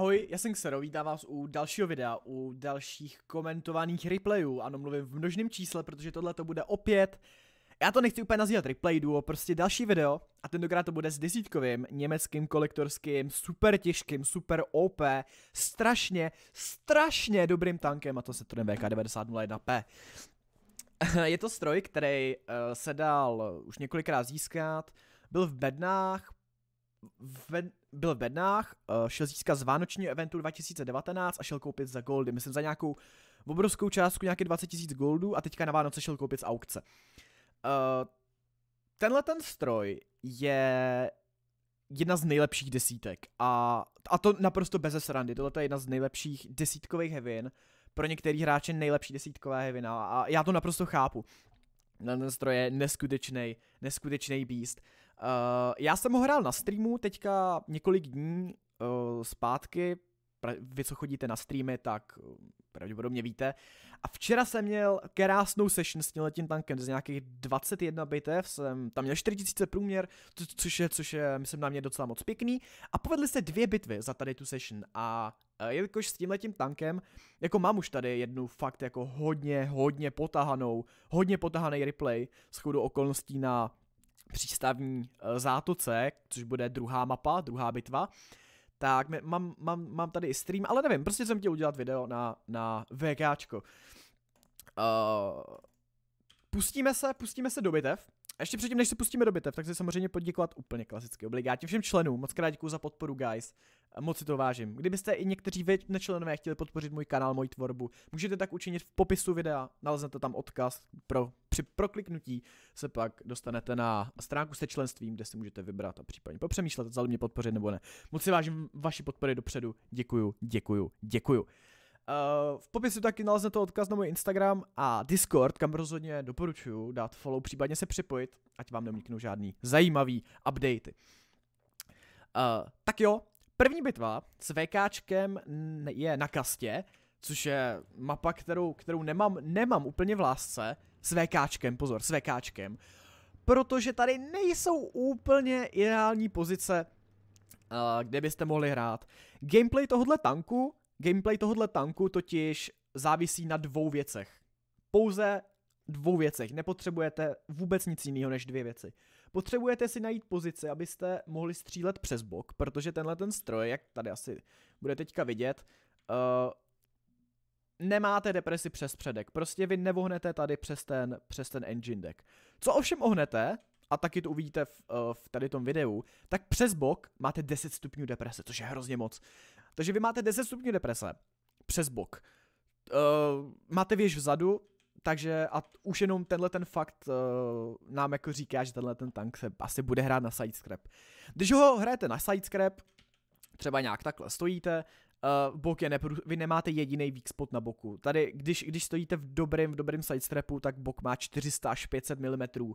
Ahoj, já jsem Xero, vítám vás u dalšího videa, u dalších komentovaných replayů. Ano, mluvím v množném čísle, protože tohle to bude opět. Já to nechci úplně nazývat replay duo, prostě další video a tentokrát to bude s desítkovým německým kolektorským super těžkým, super OP, strašně, strašně dobrým tankem a to se to VK9001P. Je to stroj, který uh, se dal už několikrát získat, byl v bednách, v, byl v bednách, eh, šel získat z vánočního eventu 2019 a šel koupit za goldy, myslím za nějakou obrovskou částku, nějaké 20 tisíc goldů a teďka na Vánoce šel koupit z aukce. Eh, tenhle ten stroj je jedna z nejlepších desítek a, a to naprosto bez srandy, tohle je jedna z nejlepších desítkových hevin, pro některý hráče nejlepší desítková hevina a já to naprosto chápu. Ten stroj je neskutečný, neskutečný beast. Eh, já jsem ho hrál na streamu teďka několik dní uh, zpátky. Pra, vy, co chodíte na streamy, tak eh, pravděpodobně víte. A včera jsem měl krásnou session s tím tankem z nějakých 21 bitev, jsem tam měl 4000 průměr, co, což je, což je, myslím, na mě docela moc pěkný. A povedly se dvě bitvy za tady tu session a jelikož s tímhletím tankem, jako mám už tady jednu fakt jako hodně, hodně potahanou, hodně potahaný replay s chodou okolností na přístavní eh, zátoce, což bude druhá mapa, druhá bitva, tak mám, mám, mám tady i stream, ale nevím, prostě jsem chtěl udělat video na, na VGAčko. Uh, eh, pustíme se, pustíme se do bitev. A ještě předtím, než se pustíme do bitev, tak se samozřejmě poděkovat úplně klasicky obligátně všem členům. Moc krát děkuji za podporu, guys. Moc si to vážím. Kdybyste i někteří vy, nečlenové, chtěli podpořit můj kanál, moji tvorbu, můžete tak učinit v popisu videa, naleznete tam odkaz pro při prokliknutí se pak dostanete na stránku se členstvím, kde si můžete vybrat a případně popřemýšlet, zda mě podpořit nebo ne. Moc si vážím vaši podpory dopředu. Děkuju, děkuju, děkuju. Eh, v popisu taky naleznete odkaz na můj Instagram a Discord, kam rozhodně doporučuji dát follow, případně se připojit, ať vám neuniknou žádný zajímavý update. Uh, tak jo, první bitva s VKčkem je na kastě, což je mapa, kterou, kterou nemám, nemám úplně v lásce, s VKčkem, pozor, s VKčkem, protože tady nejsou úplně ideální pozice, uh, kde byste mohli hrát. Gameplay tohohle tanku Gameplay tohohle tanku totiž závisí na dvou věcech. Pouze dvou věcech. Nepotřebujete vůbec nic jiného než dvě věci. Potřebujete si najít pozici, abyste mohli střílet přes bok, protože tenhle ten stroj, jak tady asi bude teďka vidět, uh, nemáte depresi přes předek. Prostě vy nevohnete tady přes ten, přes ten engine deck. Co ovšem ohnete, a taky to uvidíte v, eh, v tady tom videu, tak přes bok máte 10 stupňů deprese, což je hrozně moc. Takže vy máte 10 stupňů deprese přes bok. Uh, máte věž vzadu, takže a už jenom tenhle ten fakt uh, nám jako říká, že tenhle ten tank se asi bude hrát na sidescrap. Když ho hrajete na sidescrap, třeba nějak takhle stojíte, uh, bok je neprů, vy nemáte jediný weak spot na boku. Tady, když, když stojíte v dobrém, v dobrém sidescrapu, tak bok má 400 až 500 mm, uh,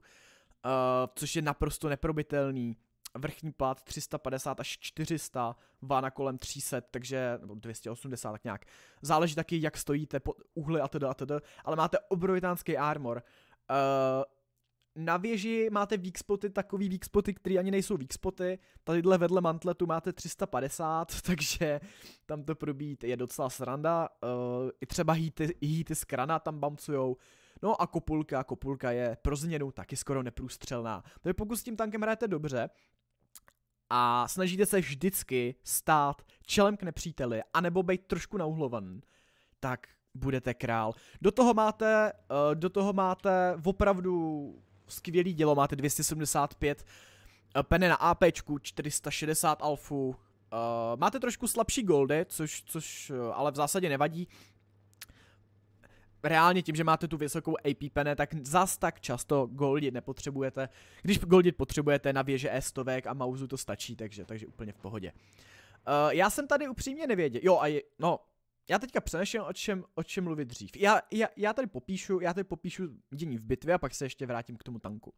což je naprosto neprobitelný vrchní plat 350 až 400, vána kolem 300, takže, nebo 280 tak nějak. Záleží taky, jak stojíte, pod uhly a teda a teda, ale máte obrovitánský armor. Uh, na věži máte weak spoty, takový weak spoty, který ani nejsou weak spoty. Tadyhle vedle mantletu máte 350, takže tam to probít je docela sranda. Uh, I třeba hýty, hýty z krana tam bamcujou. No a kopulka, kopulka je pro změnu taky skoro neprůstřelná. Takže pokud s tím tankem hrajete dobře, a snažíte se vždycky stát čelem k nepříteli, anebo být trošku nauhlovaný, tak budete král. Do toho máte, uh, do toho máte opravdu skvělý dělo, máte 275 eh, pene na AP, 460 alfu, Uh, máte trošku slabší goldy, což, což uh, ale v zásadě nevadí reálně tím, že máte tu vysokou AP pene, tak zas tak často goldit nepotřebujete. Když goldit potřebujete na věže E100 a mauzu to stačí, takže, takže úplně v pohodě. Uh, já jsem tady upřímně nevěděl. Jo, a je, no, já teďka přemýšlím, o čem, o čem mluvit dřív. Já, já, já, tady popíšu, já tady popíšu dění v bitvě a pak se ještě vrátím k tomu tanku.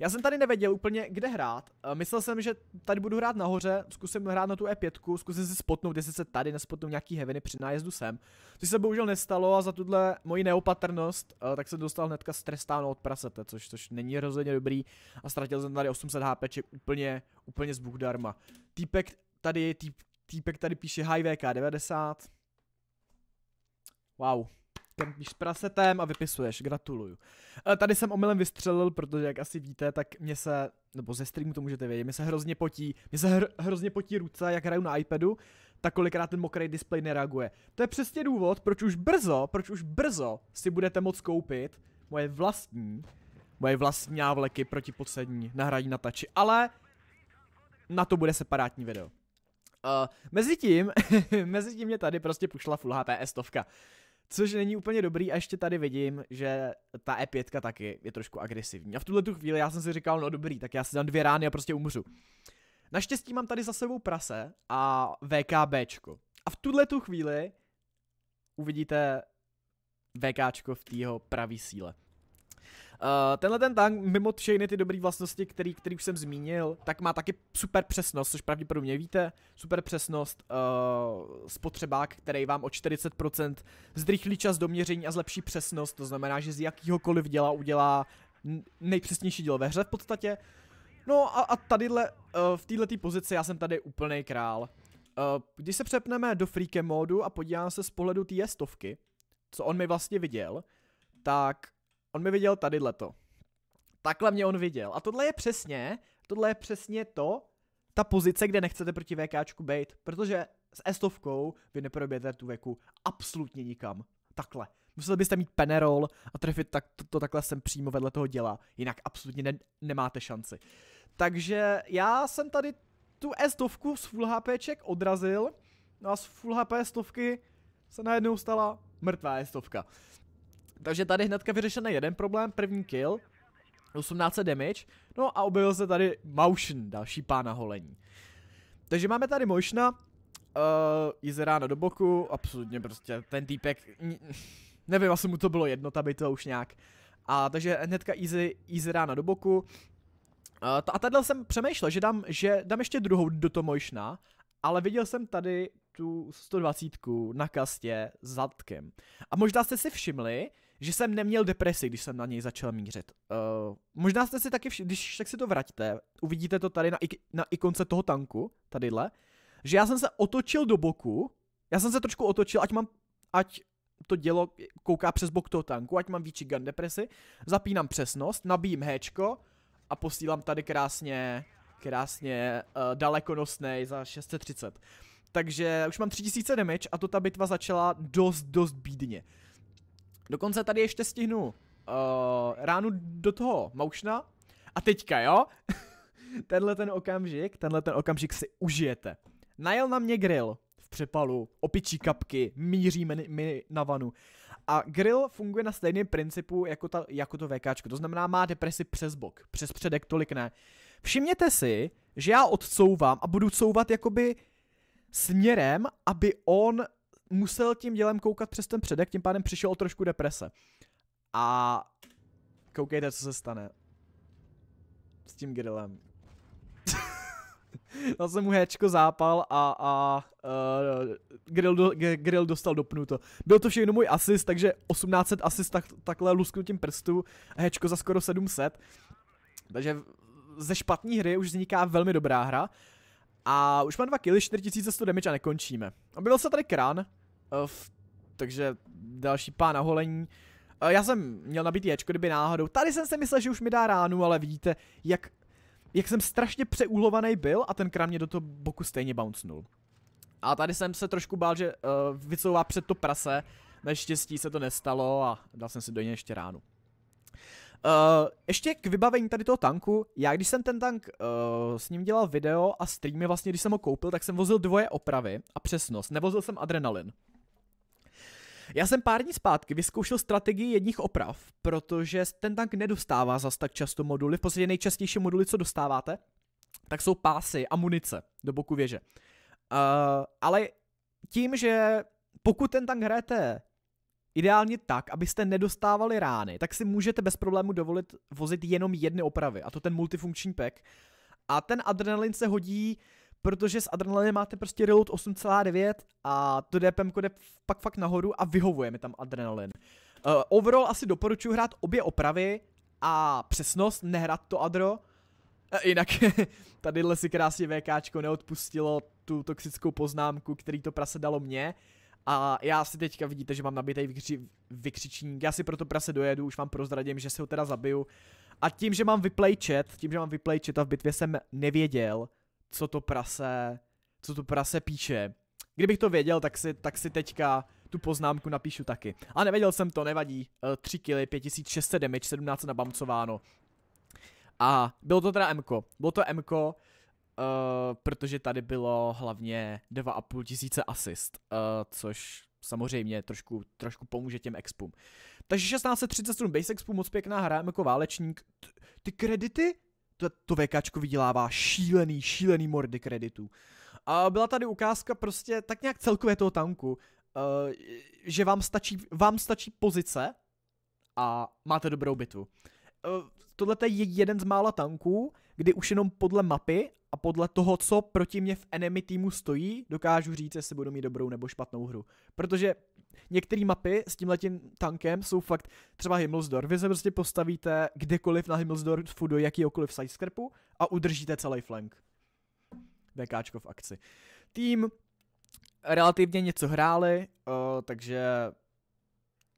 Já jsem tady nevěděl úplně, kde hrát. Eh, myslel jsem, že tady budu hrát nahoře, zkusím hrát na tu E5, zkusím si spotnout, jestli se tady nespotnou nějaký heviny při nájezdu sem. To se bohužel nestalo a za tuhle moji neopatrnost, eh, tak jsem dostal hnedka strestáno od prasete, což, což není rozhodně dobrý a ztratil jsem tady 800 HP úplně, úplně z darma. Týpek tady, týp, týpek tady píše HiVK 90, Wow. Kempíš s prasetem a vypisuješ, gratuluju. E, tady jsem omylem vystřelil, protože jak asi víte, tak mě se, nebo ze streamu to můžete vědět, mě se hrozně potí, mě se hr, hrozně potí ruce, jak hraju na iPadu, tak kolikrát ten mokrý displej nereaguje. To je přesně důvod, proč už brzo, proč už brzo si budete moc koupit moje vlastní, moje vlastní návleky proti podsední nahradí na tači, ale na to bude separátní video. Uh, mezi tím mě tady prostě pušla Full HP stovka. Což není úplně dobrý a ještě tady vidím, že ta E5 taky je trošku agresivní. A v tuhle tu chvíli já jsem si říkal, no dobrý, tak já si dám dvě rány a prostě umřu. Naštěstí mám tady za sebou prase a VKBčko. A v tuhle tu chvíli uvidíte VKčko v tého pravý síle. Eh, tenhle ten tank, mimo všechny ty dobré vlastnosti, který, který už jsem zmínil, tak má taky super přesnost, což pravděpodobně víte, super přesnost, uh, spotřebák, který vám o 40% zrychlí čas doměření a zlepší přesnost, to znamená, že z jakýhokoliv děla udělá nejpřesnější díl ve hře v podstatě. No a, a tadyhle, uh, v této pozici já jsem tady úplný král. Uh, když se přepneme do freakem módu a podívám se z pohledu té stovky, co on mi vlastně viděl, tak on mi viděl tady to. Takhle mě on viděl. A tohle je přesně, tohle je přesně to, ta pozice, kde nechcete proti VKčku být, protože s estovkou vy neprobějete tu věku absolutně nikam. Takhle. Museli byste mít penerol a trefit tak, to, to takhle sem přímo vedle toho děla, jinak absolutně ne, nemáte šanci. Takže já jsem tady tu estovku z full HPček odrazil, no a z full HP stovky se najednou stala mrtvá estovka. Takže tady hnedka vyřešený jeden problém, první kill, 18 damage, no a objevil se tady Motion, další pána holení. Takže máme tady Motiona, uh, eh, jeze ráno do boku, absolutně prostě ten týpek, nevím, asi mu to bylo jedno, ta to už nějak. A takže hnedka easy, easy rána do boku. Uh, a tady jsem přemýšlel, že dám, že dám ještě druhou do toho Motiona, ale viděl jsem tady tu 120 na kastě zadkem. A možná jste si všimli, že jsem neměl depresi, když jsem na něj začal mířit. Uh, možná jste si taky, vši- když tak si to vraťte, uvidíte to tady na, ik- na ikonce toho tanku, tadyhle, že já jsem se otočil do boku, já jsem se trošku otočil, ať mám, ať to dělo kouká přes bok toho tanku, ať mám větší gun depresi, zapínám přesnost, nabíjím Hčko a posílám tady krásně, krásně uh, dalekonosnej za 630. Takže už mám 3000 damage a to ta bitva začala dost, dost bídně. Dokonce tady ještě stihnu uh, ránu do toho Maušna. A teďka, jo? tenhle ten okamžik, tenhle ten okamžik si užijete. Najel na mě grill v přepalu, opičí kapky, míří mi, mi na vanu. A grill funguje na stejném principu jako, ta, jako to VK. to znamená má depresi přes bok, přes předek tolik ne. Všimněte si, že já odcouvám a budu couvat jakoby směrem, aby on musel tím dělem koukat přes ten předek, tím pádem přišel o trošku deprese. A koukejte, co se stane. S tím grillem. Dal jsem mu hečko zápal a, a uh, grill, do, grill dostal dopnuto. Byl to všechno můj asist, takže 1800 asist tak, takhle lusknutím prstů a hečko za skoro 700. Takže ze špatné hry už vzniká velmi dobrá hra. A už mám dva kily, 4100 damage a nekončíme. Objevil se tady krán, Eh, v, takže další pán na holení. Eh, já jsem měl nabít ječko, kdyby náhodou. Tady jsem si myslel, že už mi dá ránu, ale vidíte, jak, jak jsem strašně přeúhlovaný byl a ten kram mě do toho boku stejně bouncnul. A tady jsem se trošku bál, že uh, vycouvá před to prase. Naštěstí se to nestalo a dal jsem si do něj ještě ránu. Uh, ještě k vybavení tady toho tanku, já když jsem ten tank uh, s ním dělal video a streamy vlastně, když jsem ho koupil, tak jsem vozil dvoje opravy a přesnost, nevozil jsem adrenalin. Já jsem pár dní zpátky vyzkoušel strategii jedních oprav, protože ten tank nedostává zas tak často moduly, v podstatě nejčastější moduly, co dostáváte, tak jsou pásy a munice do boku věže. Uh, ale tím, že pokud ten tank hrajete ideálně tak, abyste nedostávali rány, tak si můžete bez problému dovolit vozit jenom jedny opravy, a to ten multifunkční pack. A ten adrenalin se hodí uh, protože s adrenalinem máte prostě reload 8,9 a to DPM jde pak fakt nahoru a vyhovuje mi tam adrenalin. Uh, overall asi doporučuji hrát obě opravy a přesnost, nehrát to adro. A eh, jinak tadyhle si krásně VKčko neodpustilo tu toxickou poznámku, který to prase dalo mě. A já si teďka vidíte, že mám nabitý vykři- vykřičník, já si proto prase dojedu, už vám prozradím, že se ho teda zabiju. A tím, že mám vyplay chat, tím, že mám vyplay chat a v bitvě jsem nevěděl, co to prase, co to prase píše. Kdybych to věděl, tak si, tak si teďka tu poznámku napíšu taky. A nevěděl jsem to, nevadí. 3 kg, 5600 damage, 17 nabamcováno. A bylo to teda Mko. Bylo to Mko, Uh, protože tady bylo hlavně 2,5 tisíce asist, uh, eh, což samozřejmě trošku, trošku pomůže těm expům. Takže 1637 base expů, moc pěkná hra, Mko válečník. ty kredity to, to VKčko vydělává šílený, šílený mordy kreditů. A byla tady ukázka prostě tak nějak celkově toho tanku, uh, že vám stačí, vám stačí pozice a máte dobrou bitvu. Uh, Tohle je jeden z mála tanků, kdy už jenom podle mapy a podle toho, co proti mě v enemy týmu stojí, dokážu říct, jestli budu mít dobrou nebo špatnou hru. Protože některé mapy s tím letím tankem jsou fakt třeba Himmelsdorf. Vy se prostě postavíte kdekoliv na Himmelsdorfu do jakýkoliv sidescrapu a udržíte celý flank. VKčko v akci. Tým relativně něco hráli, uh, takže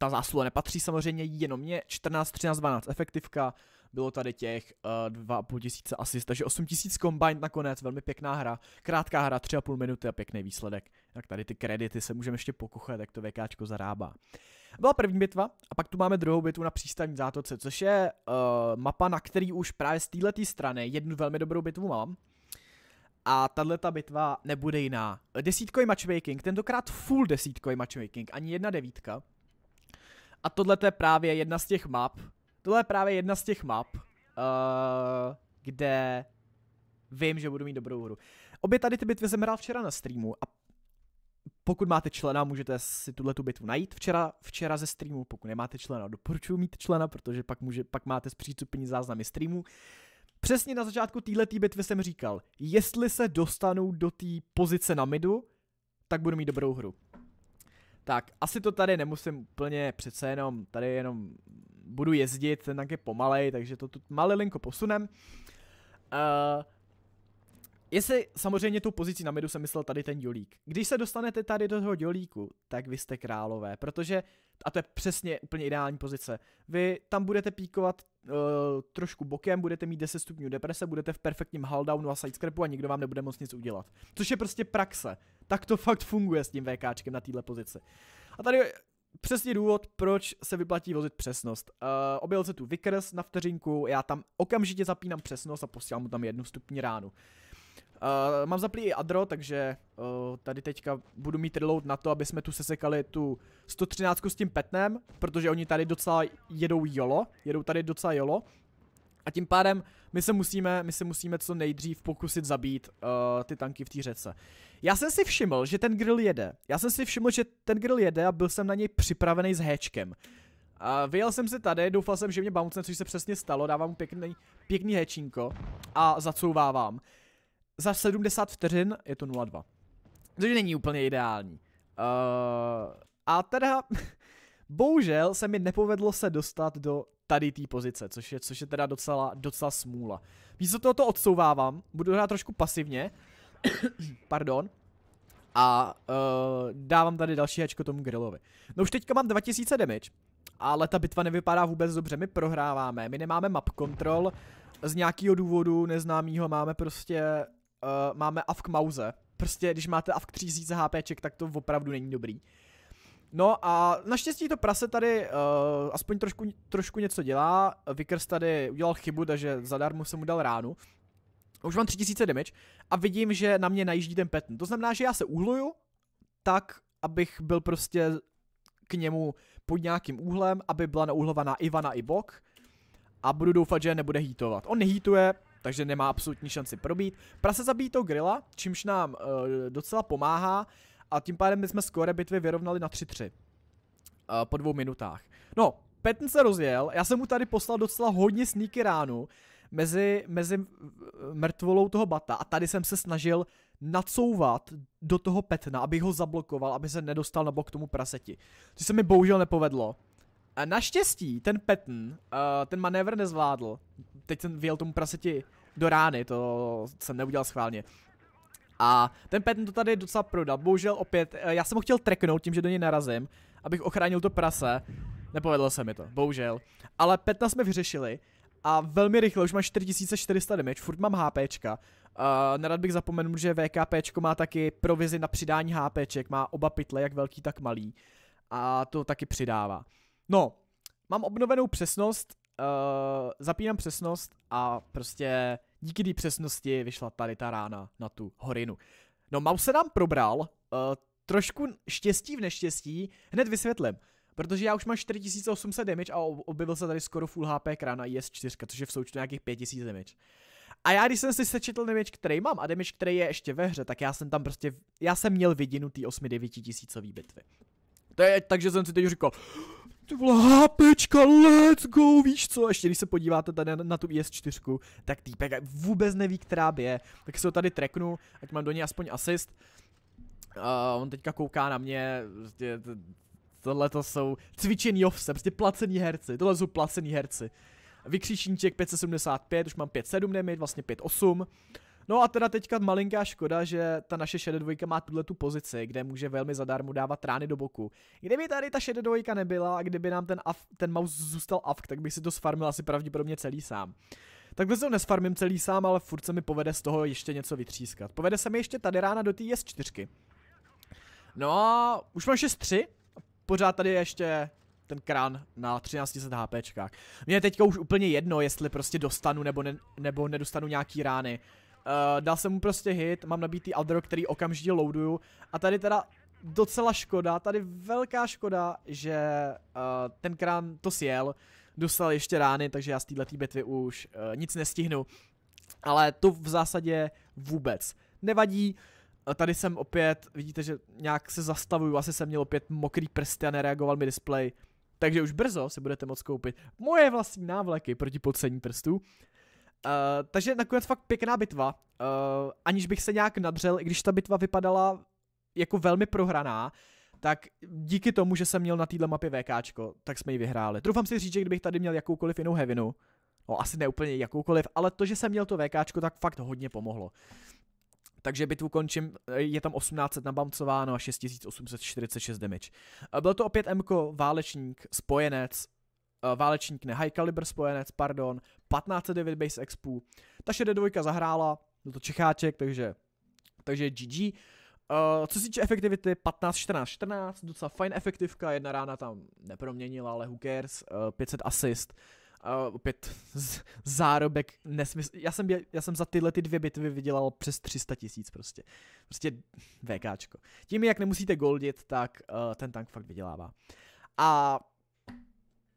ta zásluha nepatří samozřejmě jenom mě, 14, 13, 12 efektivka, bylo tady těch uh, eh, 2,5 tisíce asist, takže 8 tisíc combined nakonec, velmi pěkná hra, krátká hra, 3,5 minuty a pěkný výsledek. Tak tady ty kredity se můžeme ještě pokochat, jak to VKčko zarábá. Byla první bitva a pak tu máme druhou bitvu na přístavní zátoce, což je uh, mapa, na který už právě z této strany jednu velmi dobrou bitvu mám. A tahle ta bitva nebude jiná. Desítkový matchmaking, tentokrát full desítkový matchmaking, ani jedna devítka. A tohle je právě jedna z těch map. Tohle je právě jedna z těch map, uh, kde vím, že budu mít dobrou hru. Obě tady ty bitvy jsem hrál včera na streamu a pokud máte člena, můžete si tuhle tu bitvu najít včera, včera ze streamu. Pokud nemáte člena, doporučuji mít člena, protože pak, může, pak máte zpřístupní záznamy streamu. Přesně na začátku této bitvy jsem říkal, jestli se dostanou do té pozice na midu, tak budu mít dobrou hru. Tak, asi to tady nemusím úplně přece jenom, tady jenom budu jezdit, ten tank je pomalej, takže to tu malilinko posunem. Uh, jestli samozřejmě tu pozici na midu jsem myslel tady ten dělík. Když se dostanete tady do toho dělíku, tak vy jste králové, protože, a to je přesně úplně ideální pozice, vy tam budete píkovat uh, trošku bokem, budete mít 10 stupňů deprese, budete v perfektním haldownu a sidescrapu a nikdo vám nebude moc nic udělat. Což je prostě praxe. Tak to fakt funguje s tím VKčkem na této pozici. A tady přesně důvod, proč se vyplatí vozit přesnost. Uh, objel se tu vykres na vteřinku, já tam okamžitě zapínám přesnost a posílám mu tam jednu stupní ránu. Uh, mám zaplý i Adro, takže uh, tady teďka budu mít reload na to, aby jsme tu sesekali tu 113 s tím petnem, protože oni tady docela jedou jolo, jedou tady docela jolo. A tím pádem my se musíme, my se musíme co nejdřív pokusit zabít uh, ty tanky v té řece. Já jsem si všiml, že ten grill jede. Já jsem si všiml, že ten grill jede a byl jsem na něj připravený s hečkem. A vyjel jsem si tady, doufal jsem, že mě bouncne, což se přesně stalo, dávám mu pěkný, pěkný hečínko a zacouvávám za 70 vteřin je to 0,2. Což není úplně ideální. Uh, a teda, bohužel se mi nepovedlo se dostat do tady té pozice, což je, což je teda docela, docela smůla. Místo toho to odsouvávám, budu hrát trošku pasivně, pardon, a uh, dávám tady další hečko tomu grillovi. No už teďka mám 2000 damage, ale ta bitva nevypadá vůbec dobře, my prohráváme, my nemáme map control, z nějakého důvodu neznámýho máme prostě uh, máme AFK Mauze. Prostě, když máte AFK 3000 HPček, tak to opravdu není dobrý. No a naštěstí to prase tady uh, aspoň trošku, trošku něco dělá. Vickers tady udělal chybu, takže zadarmo jsem mu dal ránu. Už mám 3000 damage a vidím, že na mě najíždí ten petn. To znamená, že já se uhluju tak, abych byl prostě k němu pod nějakým úhlem, aby byla nauhlovaná i vana i bok a budu doufat, že nebude hýtovat. On nehýtuje, takže nemá absolutní šanci probít. Prase zabíjí to grilla, čímž nám uh, docela pomáhá a tím pádem my jsme skóre bitvy vyrovnali na 3-3 uh, eh, po dvou minutách. No, Patton se rozjel, já jsem mu tady poslal docela hodně sníky ránu mezi, mezi eh, mrtvolou toho bata a tady jsem se snažil nacouvat do toho Petna, aby ho zablokoval, aby se nedostal na bok tomu praseti. To se mi bohužel nepovedlo. A naštěstí ten Petn uh, ten manévr nezvládl teď jsem vyjel tomu praseti do rány, to jsem neudělal schválně. A ten pet to tady docela prodal, bohužel opět, eh, já jsem ho chtěl treknout tím, že do něj narazím, abych ochránil to prase, nepovedlo se mi to, bohužel. Ale Petna jsme vyřešili a velmi rychle, už mám 4400 damage, furt mám HPčka. Uh, eh, nerad bych zapomenul, že VKPčko má taky provizi na přidání HPček, má oba pytle, jak velký, tak malý. A to taky přidává. No, mám obnovenou přesnost, uh, zapínám přesnost a prostě díky té přesnosti vyšla tady ta rána na tu horinu. No mouse se nám probral, uh, trošku štěstí v neštěstí, hned vysvětlím. Protože já už mám 4800 damage a objevil se tady skoro full HP krán na IS4, což je v součtu nějakých 5000 damage. A já když jsem si sečetl damage, který mám a damage, který je ještě ve hře, tak já jsem tam prostě, já jsem měl vidinu té 8-9 tisícový bitvy. Teď, takže jsem si teď říkal, ty vole, hápečka, let's go, víš co, ještě když se podíváte tady na, na tu IS4, e tak týpek vůbec neví, která je. tak se ho tady treknu, ať mám do něj aspoň asist, uh, on teďka kouká na mě, prostě, tohle to jsou cvičení ovce, prostě placený herci, tohle jsou placený herci. Vykřičníček 575, už mám 5,7 nemit, vlastně 5,8. No a teda teďka malinká škoda, že ta naše šedé dvojka má tuhle tu pozici, kde může velmi zadarmo dávat rány do boku. Kdyby tady ta šedé dvojka nebyla a kdyby nám ten, af, ten mouse zůstal avk, tak bych si to sfarmil asi pravděpodobně celý sám. Takhle se ho nesfarmím celý sám, ale furt se mi povede z toho ještě něco vytřískat. Povede se mi ještě tady rána do té S4. No a už mám 6-3. Pořád tady je ještě ten krán na 1300 HPčkách. Mně teďka už úplně jedno, jestli prostě dostanu nebo, ne, nebo nedostanu nějaký rány. Uh, dal jsem mu prostě hit, mám nabitý Aldro, který okamžitě loaduju. A tady teda docela škoda, tady velká škoda, že uh, ten krán to sjel. Dostal ještě rány, takže já z této bitvy už uh, nic nestihnu. Ale to v zásadě vůbec nevadí. Tady jsem opět, vidíte, že nějak se zastavuju, asi jsem měl opět mokrý prsty a nereagoval mi display. Takže už brzo si budete moct koupit moje vlastní návleky proti podcení prstů. Uh, takže nakonec fakt pěkná bitva, uh, aniž bych se nějak nadřel, i když ta bitva vypadala jako velmi prohraná, tak díky tomu, že jsem měl na této mapě VK, tak jsme ji vyhráli. Troufám si říct, že kdybych tady měl jakoukoliv jinou hevinu, no asi ne úplně jakoukoliv, ale to, že jsem měl to VK, tak fakt hodně pomohlo. Takže bitvu končím, eh, je tam 1800 nabamcováno a 6846 damage. Byl to opět MK válečník, spojenec, Eh, válečník, ne, High Caliber spojenec, pardon, 1509 Base Expo, Ta dvojka zahrála, byl to Čecháček, takže, takže GG. Uh, eh, co se týče efektivity, 15-14-14, docela fajn efektivka, jedna rána tam neproměnila, ale who cares, uh, eh, 500 assist, uh, opět z, zárobek, nesmysl, já jsem, já jsem za tyhle ty dvě bitvy vydělal přes 300 tisíc prostě, prostě VKčko. Tím, jak nemusíte goldit, tak uh, ten tank fakt vydělává. A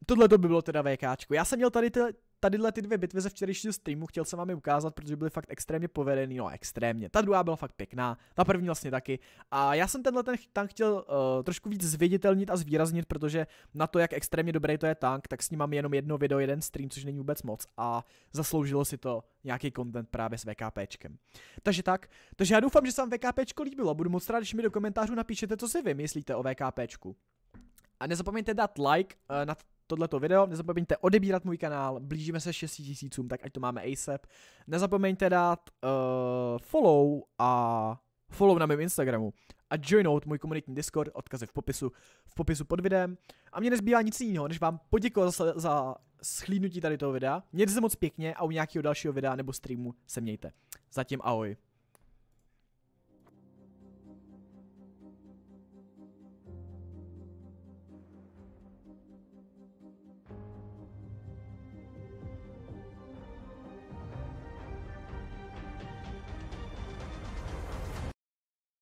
Tohle to by bylo teda VKčku. Já jsem měl tady ty, tadyhle ty dvě bitvy ze včerejšího streamu, chtěl jsem vám je ukázat, protože byly fakt extrémně povedený, no extrémně. Ta druhá byla fakt pěkná, ta první vlastně taky. A já jsem tenhle ten tank chtěl uh, trošku víc zviditelnit a zvýraznit, protože na to, jak extrémně dobrý to je tank, tak s ním mám jenom jedno video, jeden stream, což není vůbec moc a zasloužilo si to nějaký content právě s VKPčkem. Takže tak, takže já doufám, že se vám VKPčko líbilo, budu moc rád, když mi do komentářů napíšete, co si vy myslíte o VKPčku. A nezapomeňte dát like uh, na tohleto video. Nezapomeňte odebírat můj kanál, blížíme se 6 tisícům, tak ať to máme ASAP. Nezapomeňte dát uh, follow a follow na mém Instagramu a joinout můj komunitní Discord, odkazy v popisu, v popisu pod videem. A mě nezbývá nic jiného, než vám poděkovat za, za schlídnutí tady toho videa. Mějte se moc pěkně a u nějakého dalšího videa nebo streamu se mějte. Zatím ahoj.